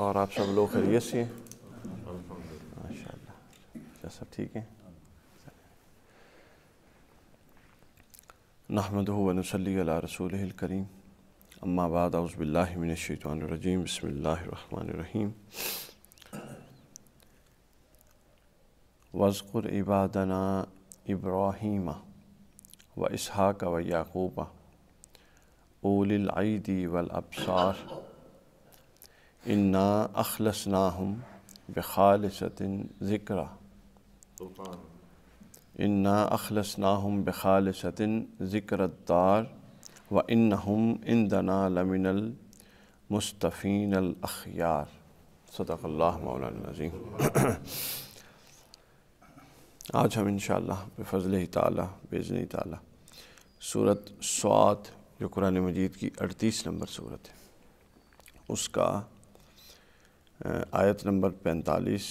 और आप सब लोग खैरियत से माशा सब ठीक है नहमद वनसली रसूल करीम अम्माबाद अउज़बिल्लिमिनशैतवानरजीम बसमीम वज़ुर इबादना इब्राहीम व इसहाक व याकूबा ओलिलदी वल इन्ना अखलस नाहम बखालसतिन ज़िक्रा इन्ना अखलस नाहम बखालसतिन ज़िक्रतार व इन हम इन दना लमिनल मुस्तफ़ीन अखियार सदकल्ला मौलानजीम आज हम इन शज़ल ताली बेजनी ताली सूरत स्वात जो कुरान मजीद की अड़तीस नंबर सूरत है उसका आयत नंबर पैंतालीस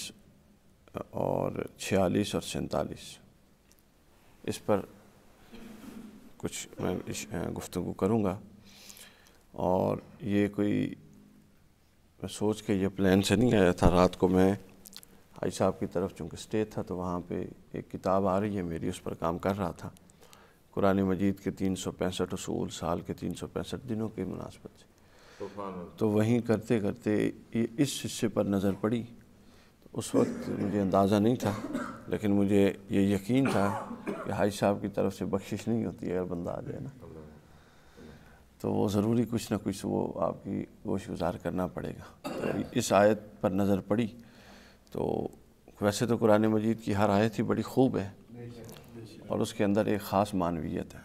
और छियालीस और सैंतालीस इस पर कुछ मैं गुफ्तु करूँगा और ये कोई मैं सोच के ये प्लान से नहीं आया था रात को मैं हाई साहब की तरफ चूँकि स्टे था तो वहाँ पे एक किताब आ रही है मेरी उस पर काम कर रहा था कुरान मजीद के तीन सौ पैंसठ असूल साल के तीन सौ पैंसठ दिनों के मुनासबत से तो वहीं करते करते ये इस हिस्से पर नज़र पड़ी उस वक्त मुझे अंदाज़ा नहीं था लेकिन मुझे ये यकीन था कि हाई साहब की तरफ से बख्शिश नहीं होती अगर बंदा आ जाए ना तो वो ज़रूरी कुछ ना कुछ वो आपकी गोश गुजार करना पड़ेगा तो इस आयत पर नज़र पड़ी तो वैसे तो कुरान मजीद की हर आयत ही बड़ी खूब है और उसके अंदर एक ख़ास मानवीयत है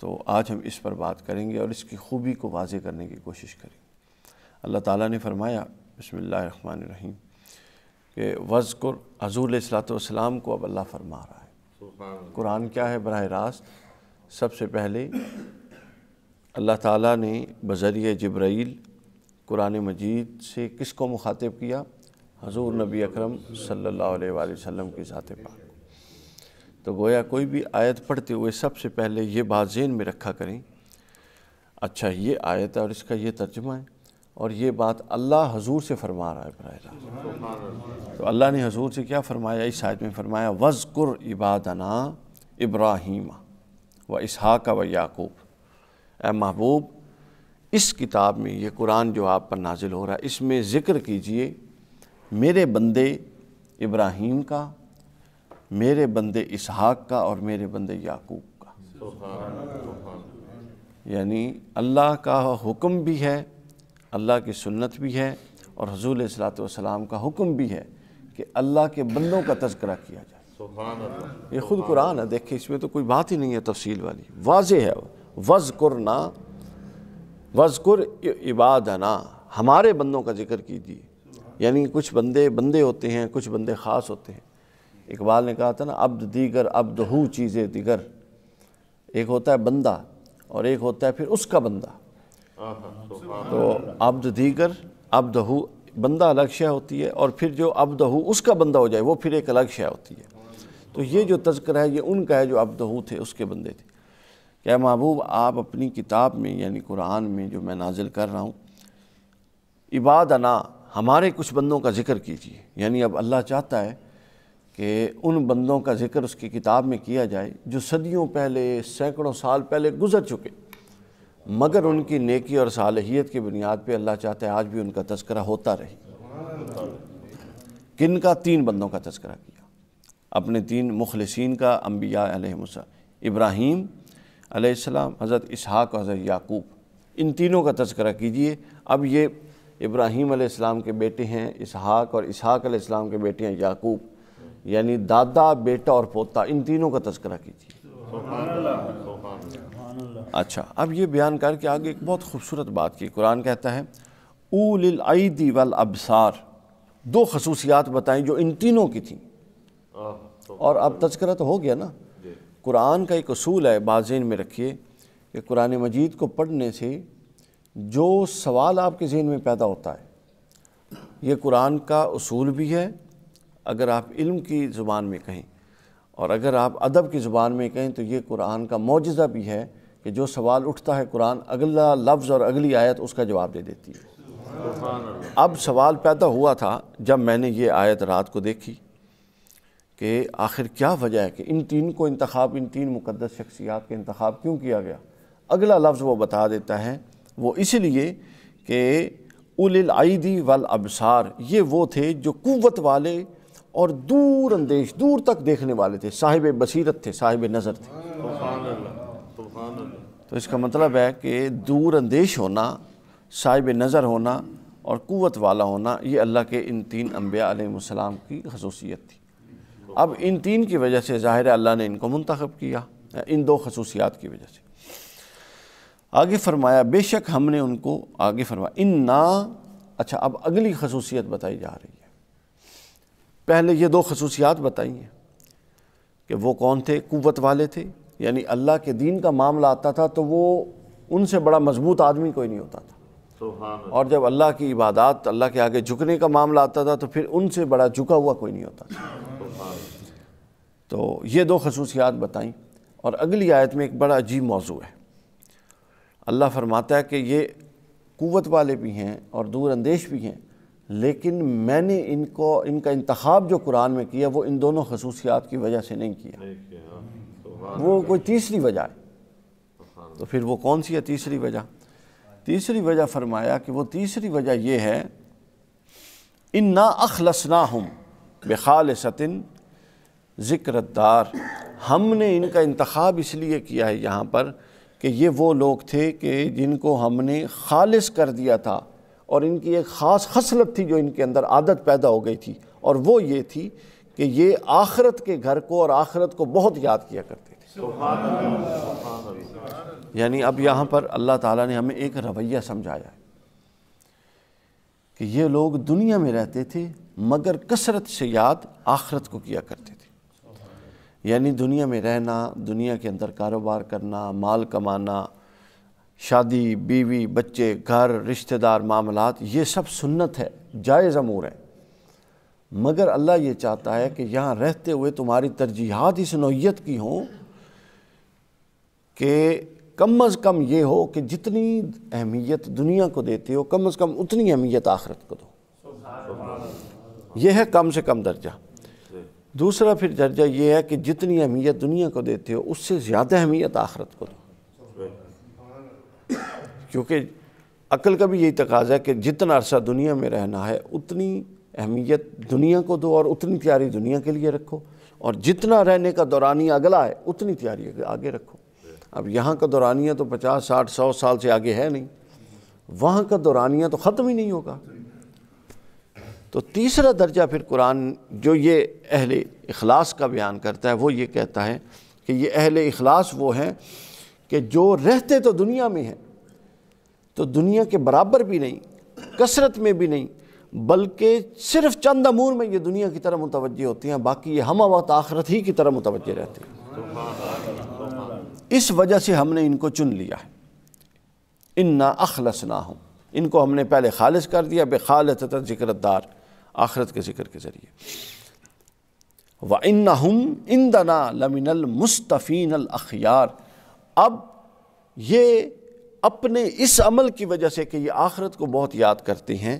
तो आज हम इस पर बात करेंगे और इसकी खूबी को वाजे करने की कोशिश करेंगे अल्लाह ताला ने फरमाया बसमीम कि वज़कुर हजूल सलाम को अब अल्लाह फरमा रहा है कुरान क्या है बरह रास्त सबसे पहले अल्लाह ताला ने बज़रिए जब्राइल कुरान मजीद से किसको मुखातिब किया हजूर नबी अकरम सल्लल्लाहु अलैहि वसल्लम की ज़ात पाक तो गोया कोई भी आयत पढ़ते हुए सबसे पहले ये बात जेन में रखा करें अच्छा ये आयत है और इसका ये तर्जमा है और ये बात अल्लाह हजूर से फरमा रहा है बर तो अल्लाह ने हजूर से क्या फ़रमाया इस आयत में फ़रमाया वज़कुर इबादना इब्राहिम व का व याकूब ए महबूब इस किताब में ये कुरान जो आप पर नाजिल हो रहा है इसमें ज़िक्र कीजिए मेरे बंदे इब्राहीम का मेरे बंदे इसहाक का और मेरे बंदे याकूब का यानी अल्लाह का हुक्म भी है अल्लाह की सुन्नत भी है और हजूल सलातम का हुक्म भी है कि अल्लाह के बंदों का तस्करा किया जाए ये खुद कुरान है देखिए इसमें तो कोई बात ही नहीं है तफसील वाली वाज है वज़ कुर वजकुर इबादना हमारे बंदों का जिक्र कीजिए यानी कुछ बंदे बंदे होते हैं कुछ बंदे ख़ास होते हैं इकबाल ने कहा था ना अब्द दीगर अब्द हु चीज़ें दीगर एक होता है बंदा और एक होता है फिर उसका बंदा तो अब्द दीगर अब्द हु बंदा अलग शय होती है और फिर जो अब्द हु उसका बंदा हो जाए वो फिर एक अलग शय होती है तो ये जो तस्कर है ये उनका है जो अब्द हु थे उसके बंदे थे क्या महबूब आप अपनी किताब में यानी कुरान में जो मैं नाजिल कर रहा हूँ इबादना हमारे कुछ बंदों का जिक्र कीजिए यानी अब अल्लाह चाहता है कि उन बंदों का ज़िक्र उसकी किताब में किया जाए जो सदियों पहले सैकड़ों साल पहले गुज़र चुके मगर उनकी नेकी और सालहियत की बुनियाद पर अल्लाह चाहते हैं आज भी उनका तस्करा होता रहे किन का तीन बंदों का तस्करा किया अपने तीन मुखलसिन का अम्बिया इब्राहिम इब्राहीम अलैहिस्सलाम हज़रत इसहाक और हज़रत याकूब इन तीनों का तस्करा कीजिए अब ये इब्राहीम अलैहिस्सलाम के बेटे हैं इसहाक और इसहाक अलैहिस्सलाम के बेटे हैं याकूब यानी दादा बेटा और पोता इन तीनों का तस्करा कीजिए अच्छा अब ये बयान करके आगे एक बहुत खूबसूरत बात की कुरान कहता है ऊलदी वल अबसार दो खसूसियात बताएं जो इन तीनों की थी और अब तस्करा तो हो गया ना कुरान का एक असूल है बाजेन में रखिए कि कुरान मजीद को पढ़ने से जो सवाल आपके जहन में पैदा होता है ये कुरान का असूल भी है अगर आप इल्म की ज़ुबान में कहें और अगर आप अदब की ज़ुबान में कहें तो ये कुरान का मुजज़ा भी है कि जो सवाल उठता है कुरान अगला लफ्ज़ और अगली आयत उसका जवाब दे देती है अब सवाल पैदा हुआ था जब मैंने ये आयत रात को देखी कि आखिर क्या वजह है कि इन तीन को इंतखब इन तीन मुकदस शख्सियात के इंतखब क्यों किया गया अगला लफ्ज़ वो बता देता है वो इसलिए कि आईदी वल अबसार ये वो थे जो कुत वाले और दूर अंदेश दूर तक देखने वाले थे साहिब बसीरत थे साहिब नज़र थे तो इसका मतलब है कि दूर अंदेश होना साहिब नज़र होना और क़वत वाला होना ये अल्लाह के इन तीन अम्बिया की खसूसियत थी अब इन तीन की वजह से ज़ाहिर अल्लाह ने इनको मंतखब किया इन दो खसूसियात की वजह से आगे फरमाया बेशक हमने उनको आगे फरमाया इन ना अच्छा अब अगली खसूसियत बताई जा रही पहले ये दो खसूसियात बताई हैं कि वो कौन थे कुत वाले थे यानी अल्लाह के दीन का मामला आता था तो वो उनसे बड़ा मजबूत आदमी कोई नहीं होता था और जब अल्लाह की इबादत अल्लाह के आगे झुकने का मामला आता था तो फिर उनसे बड़ा झुका हुआ कोई नहीं होता था तो, ये दो खसूसियात बताई और अगली आयत में एक बड़ा अजीब मौजू है अल्लाह फरमाता है कि ये कुत वाले भी हैं और दूरंदेश भी हैं लेकिन मैंने इनको इनका इंतखा जो कुरान में किया वो इन दोनों खसूसियात की वजह से नहीं किया, हाँ। वो कोई तीसरी वजह है तो फिर वो कौन सी है तीसरी वजह तीसरी वजह फरमाया कि वो तीसरी वजह ये है इन ना अखलसना हम बेखाल सतिन ज़िक्रदार हमने इनका इंतखब इसलिए किया है यहाँ पर कि ये वो लोग थे कि जिनको हमने खालिस कर दिया था और इनकी एक ख़ास खसलत थी जो इनके अंदर आदत पैदा हो गई थी और वो ये थी कि ये आखरत के घर को और आखरत को बहुत याद किया करते थे यानी अब यहाँ पर अल्लाह ताला ने हमें एक रवैया समझाया कि ये लोग दुनिया में रहते थे मगर कसरत से याद आखरत को किया करते थे यानी दुनिया में रहना दुनिया के अंदर कारोबार करना माल कमाना शादी बीवी बच्चे घर रिश्तेदार मामलात ये सब सुन्नत है जायज़ अमूर है मगर अल्लाह ये चाहता है कि यहाँ रहते हुए तुम्हारी तरजीहत इस नोयत की हों कि कम अज़ कम ये हो कि जितनी अहमियत दुनिया को देते हो कम अज़ कम उतनी अहमियत आखरत को दो यह है कम से कम दर्जा दूसरा फिर दर्जा ये है कि जितनी अहमियत दुनिया को देते हो उससे ज़्यादा अहमियत आखरत को दो क्योंकि अकल का भी यही तकाजा है कि जितना अरसा दुनिया में रहना है उतनी अहमियत दुनिया को दो और उतनी तैयारी दुनिया के लिए रखो और जितना रहने का दौरानिया अगला है उतनी तैयारी आगे रखो अब यहाँ का दौरानिया तो पचास साठ सौ साल से आगे है नहीं वहाँ का दौरानिया तो ख़त्म ही नहीं होगा तो तीसरा दर्जा फिर कुरान जो ये अहल अखलास का बयान करता है वो ये कहता है कि ये अहल अखलास वो हैं कि जो रहते तो दुनिया में हैं तो दुनिया के बराबर भी नहीं कसरत में भी नहीं बल्कि सिर्फ चंद अमूर में ये दुनिया की तरह मुतवजह होती हैं बाकी ये हम वक्त आखरत ही की तरह मुतवजह रहते हैं इस वजह से हमने इनको चुन लिया है इन ना अखलस ना हूँ इनको हमने पहले खालिज कर दिया बेखाल तथा जिक्रदार आखरत के जिक्र के ज़रिए व इन हम इन दना लमिनल मुस्तफ़ीन अखियार अब ये अपने इस अमल की वजह से कि ये आखरत को बहुत याद करती हैं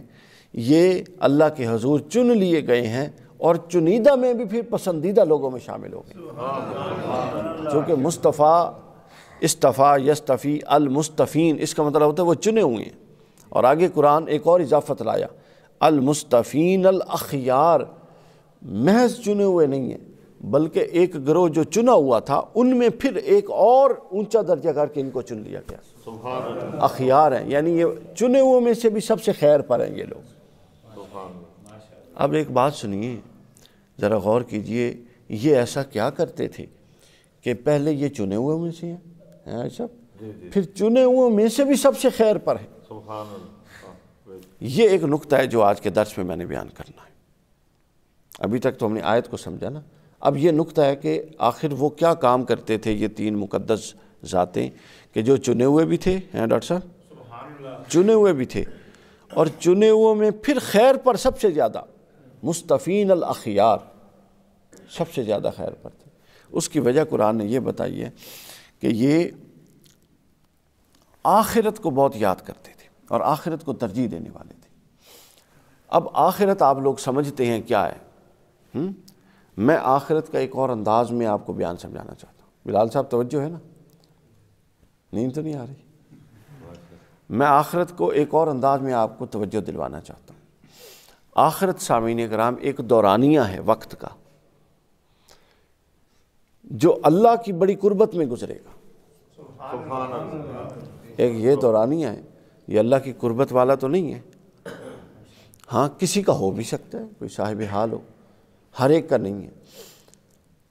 ये अल्लाह के हजूर चुन लिए गए हैं और चुनीदा में भी फिर पसंदीदा लोगों में शामिल हो गए चूँकि मुस्तफ़ा इस्तफ़ा यस्तफ़ी अलमुस्तफ़ीन इसका मतलब होता है वो चुने हुए हैं और आगे कुरान एक और इजाफत लाया अलमुस्तफ़ी अलखियार महज चुने हुए नहीं हैं बल्कि एक ग्रोह जो चुना हुआ था उनमें फिर एक और ऊंचा दर्जा करके इनको चुन लिया गया अखियार हैं यानी ये चुने हुए में से भी सबसे खैर पर हैं ये लोग अब एक बात सुनिए ज़रा गौर कीजिए ये ऐसा क्या करते थे कि पहले ये चुने हुए में से हैं है सब फिर चुने हुए में से भी सबसे खैर पर है हाँ, ये एक नुकता है जो आज के दर्श में मैंने बयान करना है अभी तक तो हमने आयत को समझा ना अब ये नुकता है कि आखिर वो क्या काम करते थे ये तीन मुकदस ज़ातें कि जो चुने हुए भी थे हैं डॉक्टर साहब चुने हुए भी थे और चुने हुए में फिर खैर पर सबसे ज़्यादा मुस्तफ़ीन अलखियार सबसे ज़्यादा खैर पर थे उसकी वजह कुरान ने यह बताई है कि ये आखिरत को बहुत याद करते थे और आखिरत को तरजीह देने वाले थे अब आखिरत आप लोग समझते हैं क्या है हुँ? हम्म? मैं आखिरत का एक और अंदाज़ में आपको बयान समझाना चाहता हूँ बिलाल साहब तोज्जो है ना नींद तो नहीं आ रही मैं आखरत को एक और अंदाज में आपको तवज्जो दिलवाना चाहता हूँ आखरत सामीन कराम एक दौरानिया है वक्त का जो अल्लाह की बड़ी कुर्बत में गुजरेगा एक ये दौरानिया है ये अल्लाह की कुर्बत वाला तो नहीं है हाँ किसी का हो भी सकता है कोई साहिब हाल हो हर एक का नहीं है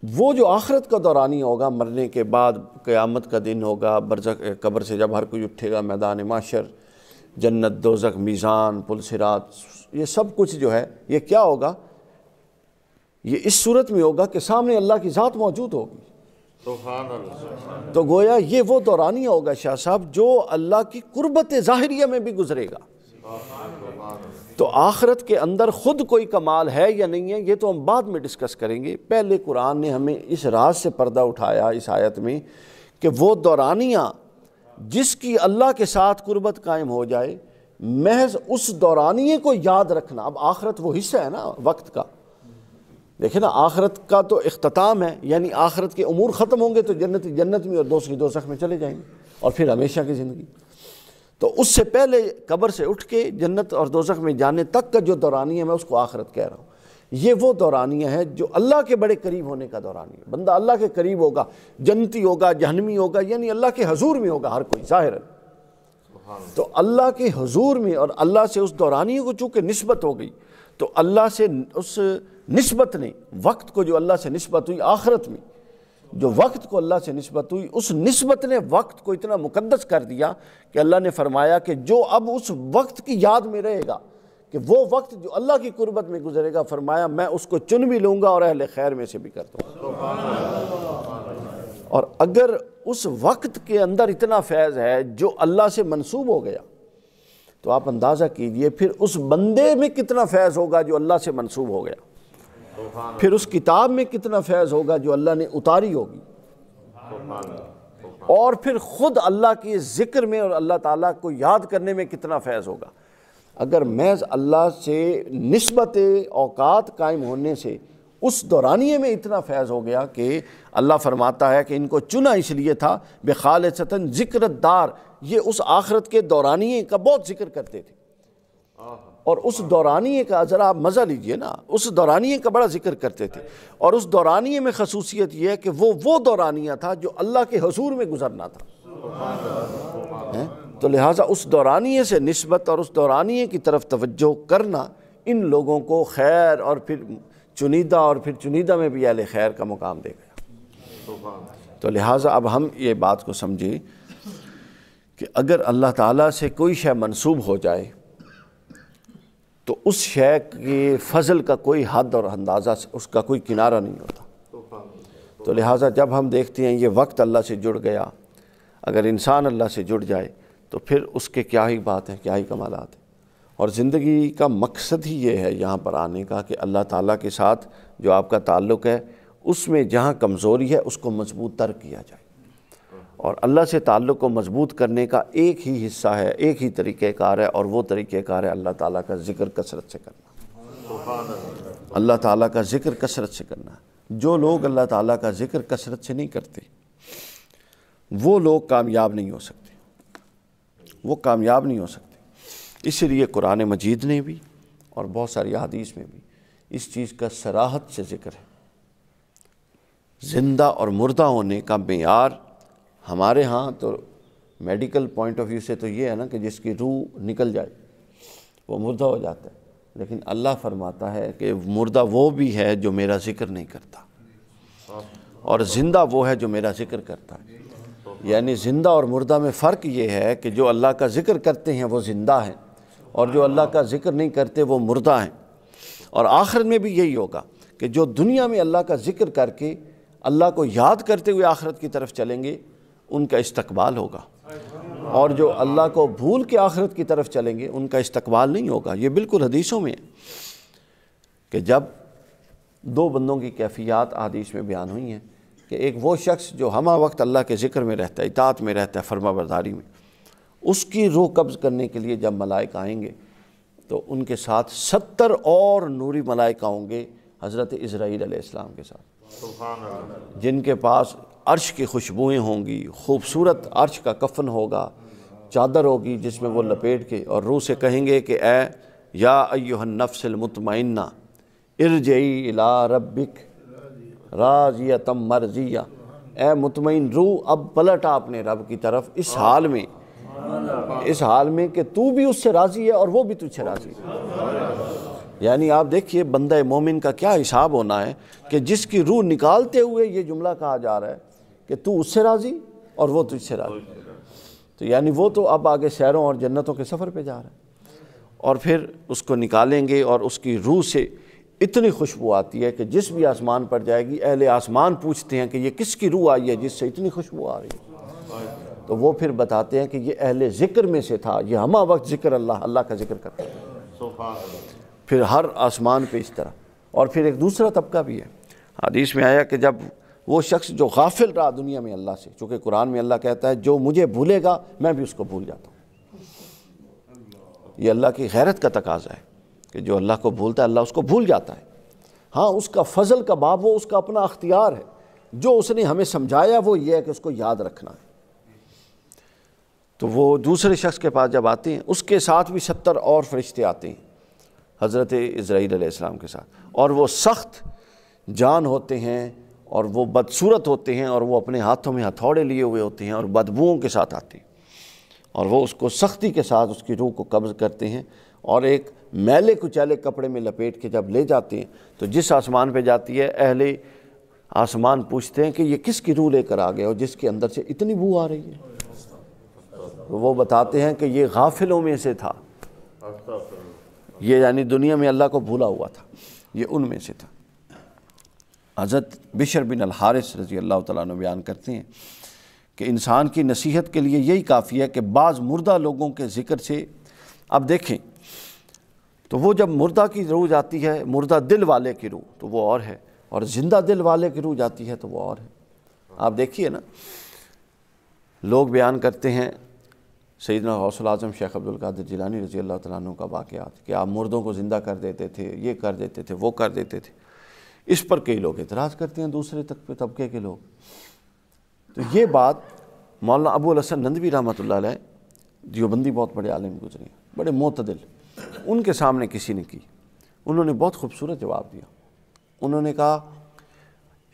वो जो आखरत का दौरानी होगा मरने के बाद क़यामत का दिन होगा बरजक कब्र से जब हर कोई उठेगा मैदान माशर जन्नत दोजक मीज़ान पुलसरात ये सब कुछ जो है ये क्या होगा ये इस सूरत में होगा कि सामने अल्लाह की ज़ात मौजूद होगी तो, तो गोया ये वो दौरानी होगा शाह साहब जो अल्लाह की कुर्बत ज़ाहरिया में भी गुजरेगा तो आखरत के अंदर ख़ुद कोई कमाल है या नहीं है ये तो हम बाद में डिस्कस करेंगे पहले कुरान ने हमें इस राज से पर्दा उठाया इस आयत में कि वो दौरानियाँ जिसकी अल्लाह के साथ कुर्बत कायम हो जाए महज उस दौरानिए को याद रखना अब आखरत वो हिस्सा है ना वक्त का देखे ना आखरत का तो अख्ताम है यानी आखरत के अमूर ख़त्म होंगे तो जन्नत जन्नत में और दोस्त की दोस्त में चले जाएंगे और फिर हमेशा की ज़िंदगी तो उससे पहले कब्र से उठ के जन्नत और दोजख में जाने तक का जो दौरानिया मैं उसको आखरत कह रहा हूँ ये वो दौरानिया है जो अल्लाह के बड़े करीब होने का दौरानी है बंदा अल्लाह के करीब होगा जन्नती होगा जहनमी होगा यानी अल्लाह के हजूर में होगा हर कोई ज़ाहिर तो अल्लाह के हजूर में और अल्लाह से उस दौरानिया को चूँकि नस्बत हो गई तो अल्लाह से उस नस्बत ने वक्त को जो अल्लाह से नस्बत हुई आखरत में जो वक्त को अल्लाह से नस्बत हुई उस नस्बत ने वक्त को इतना मुकदस कर दिया कि अल्लाह ने फरमाया कि जो अब उस वक्त की याद में रहेगा कि वो वक्त जो अल्लाह की कुर्बत में गुजरेगा फरमाया मैं उसको चुन भी लूँगा और अहल खैर में से भी कर दूँगा और अगर उस वक्त के अंदर इतना फैज़ है जो अल्लाह से मनसूब हो गया तो आप अंदाज़ा कीजिए फिर उस बंदे में कितना फैज़ होगा जो अल्लाह से मनसूब हो गया फिर उस किताब में कितना फैज़ होगा जो अल्लाह ने उतारी होगी और फिर ख़ुद अल्लाह के ज़िक्र में और अल्लाह ताला को याद करने में कितना फैज़ होगा अगर मैज़ अल्लाह से नस्बत अवकात कायम होने से उस दौरानिए में इतना फैज़ हो गया कि अल्लाह फरमाता है कि इनको चुना इसलिए था बेखाल सतन ज़िक्रदार ये उस आखरत के दौरानिए का बहुत जिक्र करते थे और उस दौरानिए का ज़रा आप मज़ा लीजिए ना उस दौरानिए का बड़ा जिक्र करते थे और उस दौरानिए में खसूसियत यह है कि वो वो दौरानिया था जो अल्लाह के हजूर में गुजरना था है? तो लिहाजा उस दौरानिए से नस्बत और उस दौरानिए की तरफ तवज्जो करना इन लोगों को खैर और फिर चुनीदा और फिर चुनीदा में भी अल खैर का मुकाम दे गया तो लिहाजा अब हम ये बात को समझें कि अगर अल्लाह ताला से कोई शय मंसूब हो जाए तो उस शय के फजल का कोई हद और अंदाज़ा उसका कोई किनारा नहीं होता तो लिहाजा जब हम देखते हैं ये वक्त अल्लाह से जुड़ गया अगर इंसान अल्लाह से जुड़ जाए तो फिर उसके क्या ही बात है क्या ही कमालत है और ज़िंदगी का मकसद ही ये है यहाँ पर आने का कि अल्लाह ताला के साथ जो आपका ताल्लुक़ है उसमें जहाँ कमज़ोरी है उसको मजबूत तर किया जाए और अल्लाह से ताल्लुक़ को मजबूत करने का एक ही हिस्सा है एक ही तरीक़ार है और वो तरीक़ार है अल्लाह ताला का ज़िक्र कसरत से करना अल्लाह ताला का ज़िक्र कसरत से करना जो लोग अल्लाह ताला का ज़िक्र कसरत से नहीं करते वो लोग कामयाब नहीं हो सकते वो कामयाब नहीं हो सकते इसलिए कुरान मजीद ने भी और बहुत सारी हदीस में भी इस चीज़ का सराहत से ज़िक्र है ज़िंदा और मुर्दा होने का मैार हमारे यहाँ तो मेडिकल पॉइंट ऑफ व्यू से तो ये है ना कि जिसकी रूह निकल जाए वो मुर्दा हो जाता है लेकिन अल्लाह फरमाता है कि मुर्दा वो भी है जो मेरा ज़िक्र नहीं करता और ज़िंदा वो है जो मेरा ज़िक्र करता है यानी ज़िंदा और मुर्दा में फ़र्क ये है कि जो अल्लाह का ज़िक्र करते हैं वो ज़िंदा हैं और जो अल्लाह का ज़िक्र नहीं करते वो मुर्दा हैं और आखिर में भी यही होगा कि जो दुनिया में अल्लाह का ज़िक्र करके अल्लाह को याद करते हुए आखरत की तरफ चलेंगे उनका इस्तकबाल होगा और जो अल्लाह को भूल के आखिरत की तरफ चलेंगे उनका इस्तकबाल नहीं होगा ये बिल्कुल हदीसों में कि जब दो बंदों की कैफियत आदिश में बयान हुई हैं कि एक वो शख्स जो हमा वक्त अल्लाह के ज़िक्र में रहता है इतात में रहता है फर्मा बरदारी में उसकी रूह कब्ज़ करने के लिए जब मलाइक आएंगे तो उनके साथ सत्तर और नूरी मलाइक होंगे हज़रत इसराइल के साथ जिनके पास अर्श की खुशबुएँ होंगी खूबसूरत अर्श का कफन होगा चादर होगी जिसमें वो लपेट के और रूह से कहेंगे कि ए या अयोहन नफसल मुतमिना इरजई इला रबिक राजिया तम मर्जिया ए मुतमिन रूह अब पलट आपने रब की तरफ इस हाल में इस हाल में कि तू भी उससे राज़ी है और वो भी तुझसे राज़ी है यानी आप देखिए बंद मोमिन का क्या हिसाब होना है कि जिसकी रूह निकालते हुए ये जुमला कहा जा रहा है कि तू उससे राज़ी और वो तुझसे राज़ी तो यानी वो तो अब आगे शहरों और जन्नतों के सफ़र पे जा रहा है और फिर उसको निकालेंगे और उसकी रूह से इतनी खुशबू आती है कि जिस भी आसमान पर जाएगी अहले आसमान पूछते हैं कि ये किसकी रूह आई है जिससे इतनी खुशबू आ रही है तो वो फिर बताते हैं कि ये अहले ज़िक्र में से था ये हम वक्त ज़िक्र अल्लाह अल्लाह का ज़िक्र करते हैं फिर हर आसमान पर इस तरह और फिर एक दूसरा तबका भी है हदीस में आया कि जब वो शख्स जो गाफिल रहा दुनिया में अल्लाह से चूँकि कुरान में अल्लाह कहता है जो मुझे भूलेगा मैं भी उसको भूल जाता हूँ ये अल्लाह की गैरत का तकाजा है कि जो अल्लाह को भूलता है अल्लाह उसको भूल जाता है हाँ उसका फजल का बाब वो उसका अपना अख्तियार है जो उसने हमें समझाया वो ये है कि उसको याद रखना है तो वो दूसरे शख्स के पास जब आते हैं उसके साथ भी सत्तर और फरिश्ते आते हैं हज़रत इसराइल के साथ और वो सख्त जान होते हैं और वो बदसूरत होते हैं और वो अपने हाथों में हथौड़े लिए हुए होते हैं और बदबुओं के साथ आते हैं और वो उसको सख्ती के साथ उसकी रूह को कब्ज़ करते हैं और एक मैले कुचैले कपड़े में लपेट के जब ले जाते हैं तो जिस आसमान पे जाती है अहले आसमान पूछते हैं कि ये किसकी रूह लेकर आ गया और जिसके अंदर से इतनी बू आ रही है तो वो बताते हैं कि ये गाफिलों में से था ये यानी दुनिया में अल्लाह को भूला हुआ था ये उनमें से था हज़रत बिशर बिन हारिस रज़ी अल्लाह ताली बयान करते हैं कि इंसान की नसीहत के लिए यही काफ़ी है कि बाज़ मुर्दा लोगों के ज़िक्र से अब देखें तो वो जब मुर्दा की रूह जाती है मुर्दा दिल वाले की रूह तो वो और है और ज़िंदा दिल वाले की रूह जाती है तो वो और है आप देखिए ना लोग बयान करते हैं सैदना हौसल आजम शेख अब्दुल कादिर जिलानी रजी अल्लाह तु का वाक़ कि आप मुर्दों को ज़िंदा कर देते थे ये कर देते थे वो कर देते थे इस पर कई लोग इतराज़ करते हैं दूसरे तबके तबके के लोग तो ये बात मौलाना अबू हसन नंदवी रहमत दियोबंदी बहुत बड़े आलिम गुजरे बड़े मतदिल उनके सामने किसी ने की उन्होंने बहुत खूबसूरत जवाब दिया उन्होंने कहा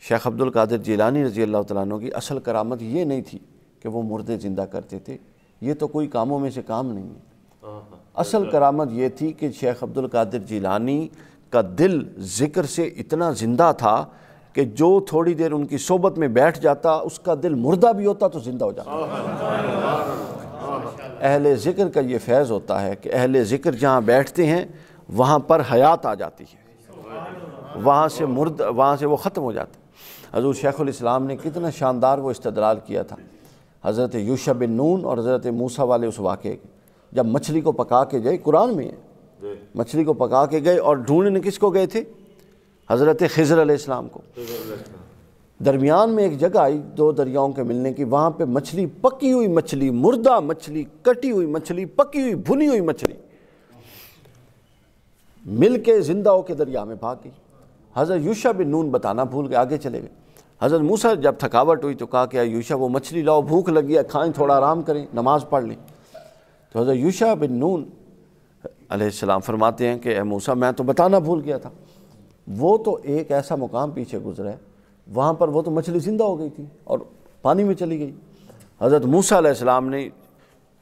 शेख अब्दुल कादिर जीलानी रजी अल्लाह तु की असल करामत ये नहीं थी कि वो मुर्दे ज़िंदा करते थे ये तो कोई कामों में से काम नहीं है हाँ, हाँ। असल करामत ये थी कि शेख अब्दुल कादिर जीलानी का दिल ज़िक्र से इतना ज़िंदा था कि जो थोड़ी देर उनकी सोबत में बैठ जाता उसका दिल मुर्दा भी होता तो ज़िंदा हो जाता अहल ज़िक्र का ये फैज़ होता है कि अहल ज़िक्र जहाँ बैठते हैं वहाँ पर हयात आ जाती है वहाँ से मुर्द वहाँ से वो ख़त्म हो जाते हजूर उम ने कितना शानदार वो इस्तलाल किया था हज़रत यूशा बिन नून और हज़रत मूसा वाले उस वाक़े जब मछली को पका के गए कुरान में है मछली को पका के गए और ढूंढने किसको गए थे हज़रत खजर इस्लाम को दरमियान में एक जगह आई दो दरियाओं के मिलने की वहाँ पे मछली पकी हुई मछली मुर्दा मछली कटी हुई मछली पकी हुई भुनी हुई मछली मिल के जिंदाओं के दरिया में भाग गई हज़रत यूशा बिन नून बताना भूल के आगे चले गए हज़रत मूसा जब थकावट हुई तो कहा कि यूशा वो मछली लाओ भूख लगी है खाएं थोड़ा आराम करें नमाज़ पढ़ लें तो हज़रत यूशा बिन नून अलैहिस्सलाम फरमाते हैं कि मूसा मैं तो बताना भूल गया था वो तो एक ऐसा मुकाम पीछे गुजरा है वहाँ पर वो तो मछली ज़िंदा हो गई थी और पानी में चली गई हज़रत मूसा अलैहिस्सलाम ने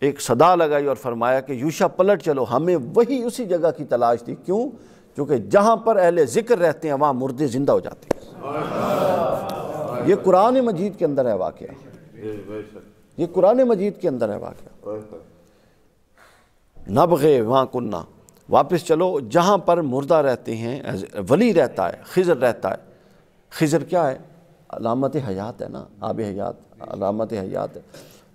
एक सदा लगाई और फरमाया कि यूशा पलट चलो हमें वही उसी जगह की तलाश थी क्यों क्योंकि जहाँ पर अहले ज़िक्र रहते हैं वहाँ मुर्दे ज़िंदा हो जाते हैं ये कुरान मजीद के अंदर है वाक़ ये कुरान मजीद के अंदर है वाक़ नबगे वहाँ कुन्ना वापस चलो जहाँ पर मुर्दा रहते हैं वली रहता है खिजर रहता है खिजर क्या है अलामत हयात है ना आब हयात अलामत हयात है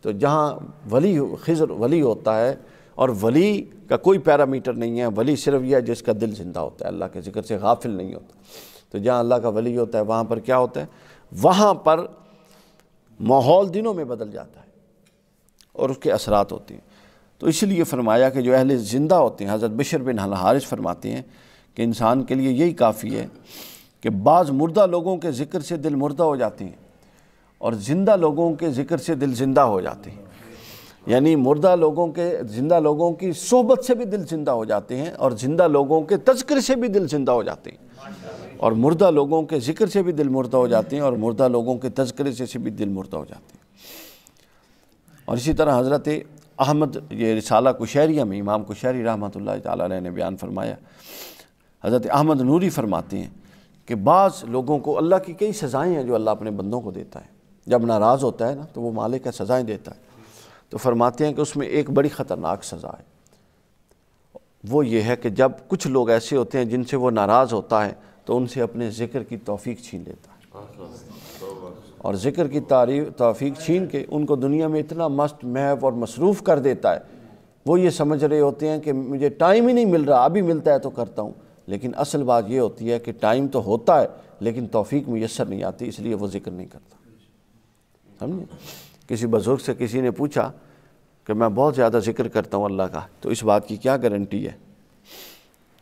तो जहाँ वली खिजर वली होता है और वली का कोई पैरामीटर नहीं है वली सिर्फ यह जिसका दिल जिंदा होता है अल्लाह के ज़िक्र से गाफिल नहीं होता तो जहाँ अल्लाह का वली होता है वहाँ पर क्या होता है वहाँ पर माहौल दिनों में बदल जाता है और उसके असरात होते हैं तो इसलिए फरमाया कि जो अहले ज़िंदा होते हैं हज़रत बशर बिन हारिस फरमाते हैं कि इंसान के लिए यही काफ़ी है कि बाज़ मुर्दा लोगों के ज़िक्र से दिल मुर्दा हो जाते हैं और ज़िंदा लोगों के ज़िक्र से दिल ज़िंदा हो जाते हैं यानी मुर्दा लोगों के ज़िंदा लोगों की सोहबत से भी दिल ज़िंदा हो जाते हैं और ज़िंदा लोगों के तस्कर से भी दिल ज़िंदा हो जाते हैं और मुर्दा लोगों के ज़िक्र से भी दिल मुर्दा हो जाते हैं और मुर्दा लोगों के तस्करे से भी दिल मुर्दा हो जाते हैं और इसी तरह हज़रत अहमद ये रिसाला कुशहरिया में इमाम कुशहरी रहमत ताली ने बयान फरमाया हज़रत अहमद नूरी फरमाते हैं कि बाज़ लोगों को अल्लाह की कई सज़ाएँ हैं जो अल्लाह अपने बंदों को देता है जब नाराज़ होता है ना तो वो मालिक का सज़ाएँ देता है तो फरमाते हैं कि उसमें एक बड़ी ख़तरनाक सज़ा है वो ये है कि जब कुछ लोग ऐसे होते हैं जिनसे वो नाराज़ होता है तो उनसे अपने ज़िक्र की तोफ़ी छीन लेता है और ज़िक्र की तारीफ तोफ़ी छीन के उनको दुनिया में इतना मस्त महव और मसरूफ़ कर देता है वो ये समझ रहे होते हैं कि मुझे टाइम ही नहीं मिल रहा अभी मिलता है तो करता हूँ लेकिन असल बात यह होती है कि टाइम तो होता है लेकिन तोफ़ी मैसर नहीं आती इसलिए वो ज़िक्र नहीं करता समझे किसी बुज़ुर्ग से किसी ने पूछा कि मैं बहुत ज़्यादा ज़िक्र करता हूँ अल्लाह का तो इस बात की क्या गारंटी है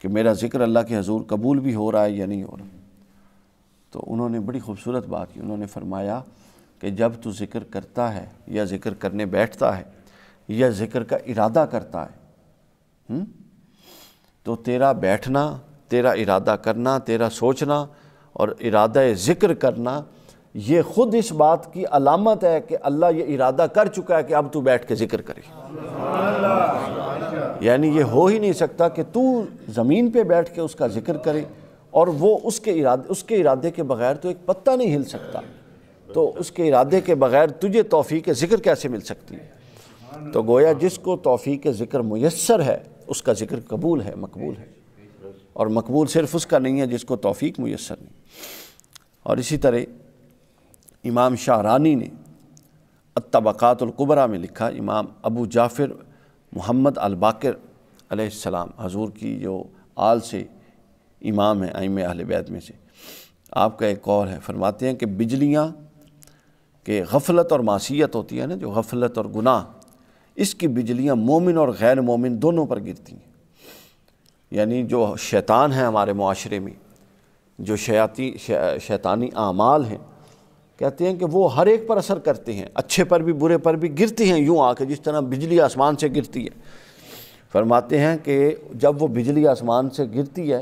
कि मेरा ज़िक्र अल्लाह के हजूर कबूल भी हो रहा है या नहीं हो रहा तो उन्होंने बड़ी खूबसूरत बात की उन्होंने फरमाया कि जब तू ज़िक्र करता है या ज़िक्र करने बैठता है या ज़िक्र का इरादा करता है हुँ? हम्म, तो तेरा बैठना तेरा इरादा करना तेरा सोचना और इरादा ज़िक्र करना ये ख़ुद इस बात की अलामत है कि अल्लाह ये इरादा कर चुका है कि अब तू बैठ के ज़िक्र करे यानी ये हो ही नहीं सकता कि तू ज़मीन पे बैठ के उसका ज़िक्र करे और वो उसके इरादे उसके इरादे के बगैर तो एक पत्ता नहीं हिल सकता तो उसके इरादे के बगैर तुझे तोफ़ी के ज़िक्र कैसे मिल सकती है तो गोया जिसको तोफ़ी के ज़िक्र मैसर है उसका ज़िक्र कबूल है मकबूल है और मकबूल सिर्फ उसका नहीं है जिसको तोफ़ी मैसर नहीं और इसी तरह इमाम शाहरानी ने अतबक़ातुल्कुबरा में लिखा इमाम अबू जाफ़िर मोहम्मद अलबाकर हजूर की जो आल से इमाम हैं आइम अहल बैत में से आपका एक कौल है फरमाते हैं कि बिजलियाँ के गफलत और मासीत होती है ना जो गफलत और गुनाह इसकी बिजलियाँ मोमिन और गैर मोमिन दोनों पर गिरती हैं यानी जो शैतान है हमारे माशरे में जो शयाती शै, शैतानी आमाल हैं कहते हैं कि वो हर एक पर असर करते हैं अच्छे पर भी बुरे पर भी गिरती हैं यूँ आके जिस तरह बिजली आसमान से गिरती है फरमाते हैं कि जब वो बिजली आसमान से गिरती है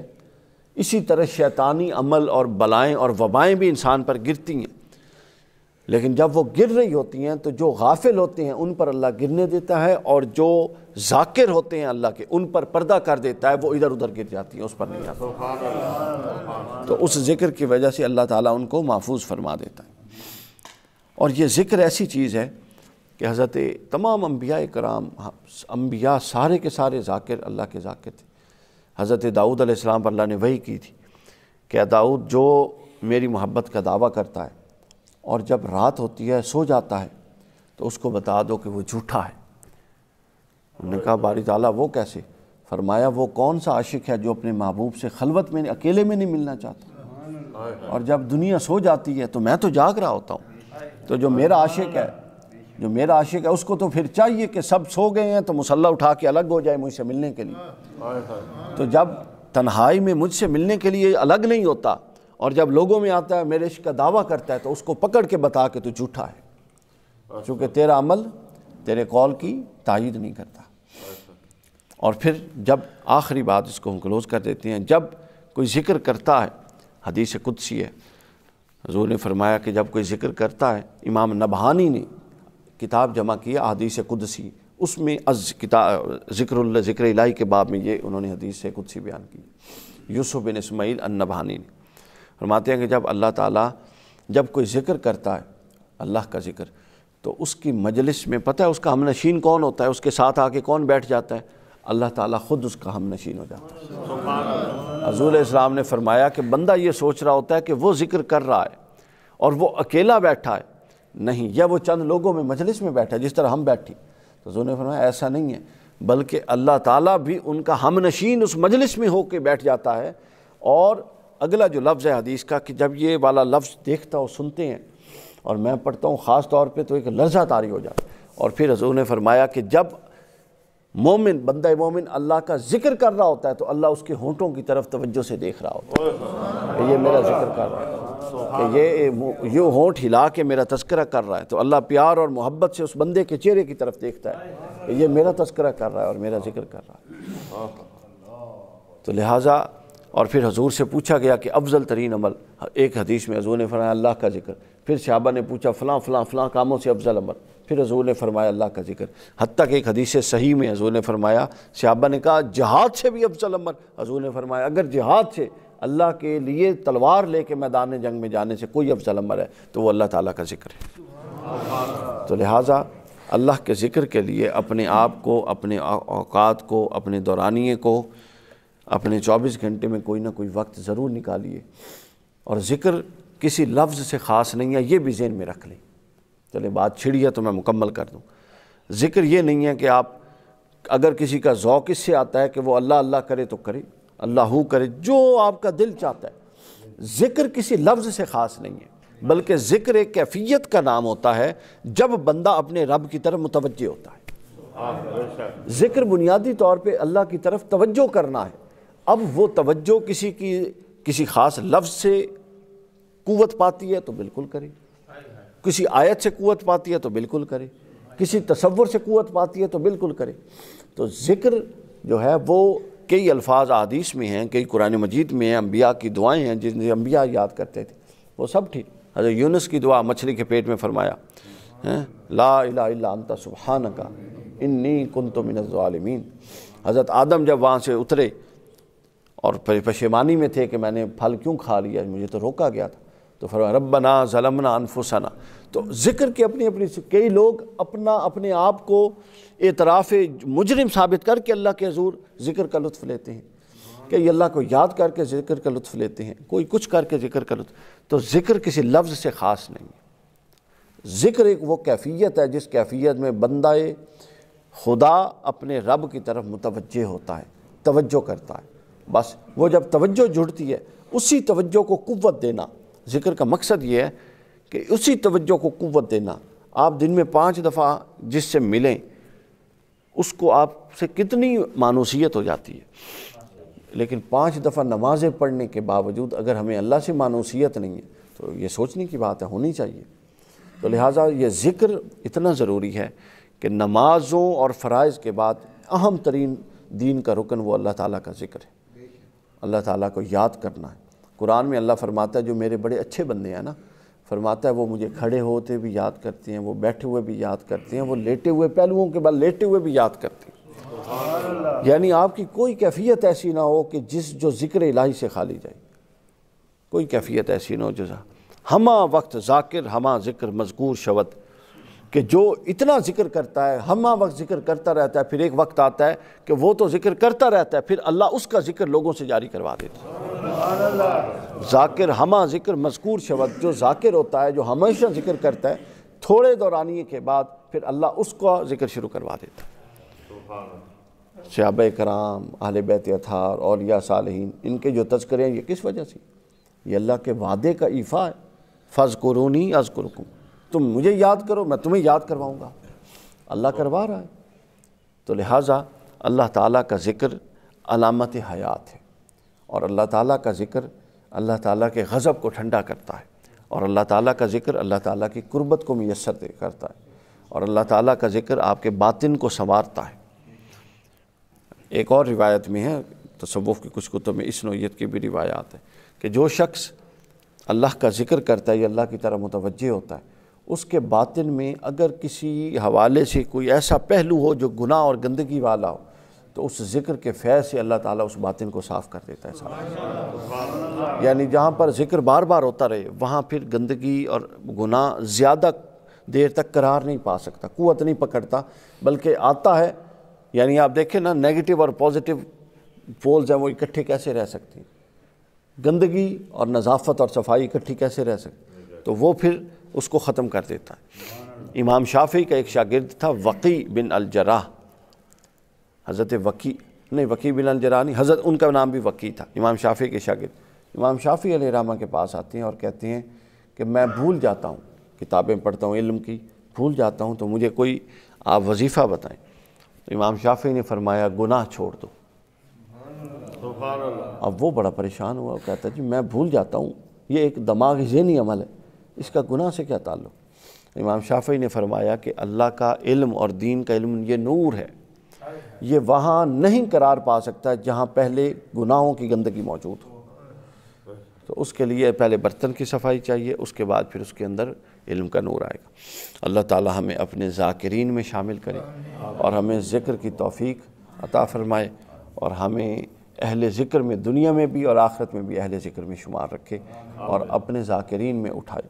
इसी तरह शैतानी अमल और बलाएँ और वबाएँ भी इंसान पर गिरती हैं लेकिन जब वो गिर रही होती हैं तो जो गाफिल होते हैं उन पर अल्लाह गिरने देता है और जो जाकिर होते हैं अल्लाह के उन पर पर्दा कर देता है वो इधर उधर गिर जाती हैं उस पर नहीं आती तो उस ज़िक्र की वजह से अल्लाह ताला उनको महफूज फरमा देता है और ये ज़िक्र ऐसी चीज़ है कि हज़रत तमाम अम्बिया कराम अम्बिया सारे के सारे जाकिर अल्लाह के जाकिर थे हज़रत दाऊद अलैहिस्सलाम पर अल्लाह ने वही की थी कि दाऊद जो मेरी मोहब्बत का दावा करता है और जब रात होती है सो जाता है तो उसको बता दो कि वो झूठा है उन्होंने कहा बारी ताला वो कैसे फरमाया वो कौन सा आशिक है जो अपने महबूब से खलवत में अकेले में नहीं मिलना चाहता और जब दुनिया सो जाती है तो मैं तो जाग रहा होता हूँ तो जो मेरा आशिक है जो मेरा आशिक है उसको तो फिर चाहिए कि सब सो गए हैं तो मुसल्ला उठा के अलग हो जाए मुझसे मिलने के लिए तो जब तन्हाई में मुझसे मिलने के लिए अलग नहीं होता और जब लोगों में आता है मेरे इश्क का दावा करता है तो उसको पकड़ के बता के तू झूठा है चूँकि तेरा अमल तेरे कॉल की तायद नहीं करता और फिर जब आखिरी बात इसको हम क्लोज़ कर देते हैं जब कोई ज़िक्र करता है हदीस कुदसी है हजूर ने फरमाया कि जब कोई ज़िक्र करता है इमाम नबहानी ने किताब जमा किया हदीस कुदसी उसमें अज किता जिक्र जिक्र इलाही के बाब में ये उन्होंने हदीस कुदसी बयान की यूसुफ बिन इसमाइल अन्नबानी ने फरमाते हैं कि जब अल्लाह ताला जब कोई जिक्र करता है अल्लाह का जिक्र तो उसकी मजलिस में पता है उसका हम नशीन कौन होता है उसके साथ आके कौन बैठ जाता है अल्लाह ताला ख़ुद उसका हम नशीन हो जाता है हजूल इस्लाम ने फरमाया कि बंदा ये सोच रहा होता है कि वो जिक्र कर रहा है और वो अकेला बैठा है नहीं या वो चंद लोगों में मजलिस में बैठा जिस तरह हम बैठी तो जो ने फरमाया ऐसा नहीं है बल्कि अल्लाह ताला भी उनका हम नशीन उस मजलिस में होके बैठ जाता है और अगला जो लफ्ज़ है हदीस का कि जब ये वाला लफ्ज़ देखता और सुनते हैं और मैं पढ़ता हूँ ख़ास तौर पर तो एक लर्जा तारी हो जाता और फिर हजू ने फरमाया कि जब मोमिन बंद मोमिन अल्लाह का जिक्र कर रहा होता है तो अल्लाह उसके होंठों की तरफ तवज्जो से देख रहा होता है ये मेरा जिक्र कर रहा है कि ये यूँ होंठ हिला के मेरा तस्करा कर रहा है तो अल्लाह प्यार और मोहब्बत से उस बंदे के चेहरे की तरफ देखता है कि ये मेरा तस्करा कर रहा है और मेरा जिक्र कर रहा है तो लिहाजा और फिर हजूर से पूछा गया कि अफजल तरीन अमल एक हदीस में हजूर ने फरमाया अल्लाह का जिक्र फिर शाबा ने पूछा फ़लाँ फ़लाँ फ़लाँ कामों से अफजल अमल फिर हजूर ने फरमाया अल्लाह का जिक्र हती कि एक हदीस सही में हजूर ने फरमाया शाबा ने कहा जहाद से भी अफजल अमल हजूर ने फरमाया अगर जहाद से अल्लाह के लिए तलवार लेके मैदान जंग में जाने से कोई अफजल अमर है तो वो अल्लाह ताला का जिक्र है तो लिहाजा अल्लाह के ज़िक्र के लिए अपने आप को अपने अवकात को अपने दौरानिए को अपने 24 घंटे में कोई ना कोई वक्त ज़रूर निकालिए और ज़िक्र किसी लफ्ज़ से ख़ास नहीं है ये भी जेन में रख लें चले बात छिड़ी है तो मैं मुकम्मल कर दूँ ज़िक्र ये नहीं है कि आप अगर किसी का ओक़ इससे आता है कि वो अल्लाह अल्लाह करे तो करे अल्लाह करे जो आपका दिल चाहता है ज़िक्र किसी लफ्ज़ से ख़ास नहीं है बल्कि ज़िक्र एक कैफियत का नाम होता है जब बंदा अपने रब की तरफ मुतवजह होता है ज़िक्र बुनियादी तौर पर अल्लाह की तरफ तवज्जो करना है अब वो तवज्जो किसी की किसी ख़ास लफ्ज़ से कुवत पाती है तो बिल्कुल करे किसी आयत से कुवत पाती है तो बिल्कुल करे किसी तस्वुर से कुवत पाती है तो बिल्कुल करे तो ज़िक्र जो है वो कई अल्फाज आदीस में हैं कई कुरान मजीद में हैं अम्बिया की दुआएँ हैं जिन अम्बिया याद करते थे वो सब ठीक हजरत यूनस की दुआ मछली के पेट में फरमाया हैं ला सुबह सुबहान का इन्नी कन तो मिनज़ालमीन हज़रत आदम जब वहाँ से उतरे और पशेमानी में थे कि मैंने फल क्यों खा लिया मुझे तो रोका गया था तो फिर रबना ज़लमना अनफुसना तो ज़िक्र की अपनी अपनी कई लोग अपना अपने आप को एतराफ़ मुजरम साबित करके अल्लाह के हजूर ज़िक्र का लुफ़ लेते हैं कई अल्लाह को याद करके ज़िक्र का लुफ़ लेते हैं कोई कुछ करके ज़िक्र का लुफ़ तो ज़िक्र किसी लफ्ज़ से ख़ास नहीं है ज़िक्र एक वो कैफियत है जिस कैफियत में बंदा खुदा अपने रब की तरफ मुतवज होता है तोज्जो करता है बस वो जब तवज्जो जुड़ती है उसी तवज्जो को कुत देना ज़िक्र का मकसद ये है कि उसी तवज्जो को कुत देना आप दिन में पाँच दफ़ा जिससे मिलें उसको आपसे कितनी मानूसियत हो जाती है लेकिन पाँच दफ़ा नमाज़ें पढ़ने के बावजूद अगर हमें अल्लाह से मानूसियत नहीं है तो ये सोचने की बात है होनी चाहिए तो लिहाजा ये ज़िक्र इतना ज़रूरी है कि नमाज़ों और फ़राइज़ के बाद अहम तरीन दीन का रुकन वो अल्लाह ताला का ज़िक्र है अल्लाह ताला को याद करना है कुरान में अल्लाह फरमाता है जो मेरे बड़े अच्छे बंदे हैं ना फरमाता है वो मुझे खड़े होते भी याद करते हैं वो बैठे हुए भी याद करते हैं वो लेटे हुए पहलुओं के बाद लेटे हुए भी याद करते हैं यानी आपकी कोई कैफियत ऐसी ना हो कि जिस जो ज़िक्र इलाही से खाली जाए कोई कैफियत ऐसी ना हो जो हमा वक्त जाकिर हमा ज़िक्र मजकूर शवत कि जो इतना जिक्र करता है हमा वक्त जिक्र करता रहता है फिर एक वक्त आता है कि वो तो जिक्र करता रहता है फिर अल्लाह उसका जिक्र लोगों से जारी करवा देता है जाकिर हमा जिक्र मजकूर शब्द जो जाकिर होता है जो हमेशा जिक्र करता है थोड़े दौरानिए के बाद फिर अल्लाह उसका जिक्र शुरू करवा देता है कराम आल बैत अथार औलिया साल इनके जो तस्करे हैं ये किस वजह से ये अल्लाह के वादे का ईफ़ा है फ़ज़ कुरूनी अज़ तुम मुझे याद करो मैं तुम्हें याद करवाऊँगा अल्लाह करवा रहा है तो लिहाजा अल्लाह ताला का ज़िक्र अलामत हयात है और अल्लाह ताला का ज़िक्र अल्लाह ताला के गज़ब को ठंडा करता है और अल्लाह ताला का ज़िक्र अल्लाह ताला की कुर्बत को मैसर करता है और अल्लाह ताला का ज़िक्र आपके बातिन को संवारता है एक और रिवायत में है तसवुफ़ की कुछ कुतुब में इस नोयत की भी रिवायात है कि जो शख्स अल्लाह का ज़िक्र करता है या अल्लाह की तरह मुतवजह होता है उसके बातिन में अगर किसी हवाले से कोई ऐसा पहलू हो जो गुनाह और गंदगी वाला हो तो उस ज़िक्र के फैज़ से अल्लाह ताला उस बातिन को साफ़ कर देता है सारा यानी जहाँ पर ज़िक्र बार बार होता रहे वहाँ फिर गंदगी और गुनाह ज़्यादा देर तक करार नहीं पा सकता कुत नहीं पकड़ता बल्कि आता है यानी आप देखें ना नेगेटिव और पॉजिटिव पोल्स हैं वो इकट्ठे कैसे रह सकती गंदगी और नज़ाफत और सफाई इकट्ठी कैसे रह सकती तो वो फिर उसको ख़त्म कर देता है इमाम शाफी का एक शागिर्द था वकी बिन अलजराह हज़रत वकी नहीं वकी बिन अलजरा नहीं हज़रत उनका नाम भी वकी था इमाम शाफी के शागिर्द इमाम शाफी रामा के पास आते हैं और कहते हैं कि मैं भूल जाता हूँ किताबें पढ़ता हूँ इल्म की भूल जाता हूँ तो मुझे कोई आप वजीफ़ा बताएं तो इमाम शाफी ने फरमाया गुनाह छोड़ दो अब वो बड़ा परेशान हुआ कहता जी मैं भूल जाता हूँ ये एक दमाग जहनी अमल है इसका गुनाह से क्या ताल्लुक इमाम शाफी ने फरमाया कि अल्लाह का इल्म और दीन का इल्म ये नूर है ये वहाँ नहीं करार पा सकता जहाँ पहले गुनाहों की गंदगी मौजूद हो तो उसके लिए पहले बर्तन की सफाई चाहिए उसके बाद फिर उसके अंदर इल्म का नूर आएगा अल्लाह ताला हमें अपने ज़ाकिरीन में शामिल करे और हमें ज़िक्र की तौफीक अता फ़रमाए और हमें अहले ज़िक्र में दुनिया में भी और आखरत में भी अहल ज़िक्र में शुमार रखे और अपने ज़ाकिरीन में उठाए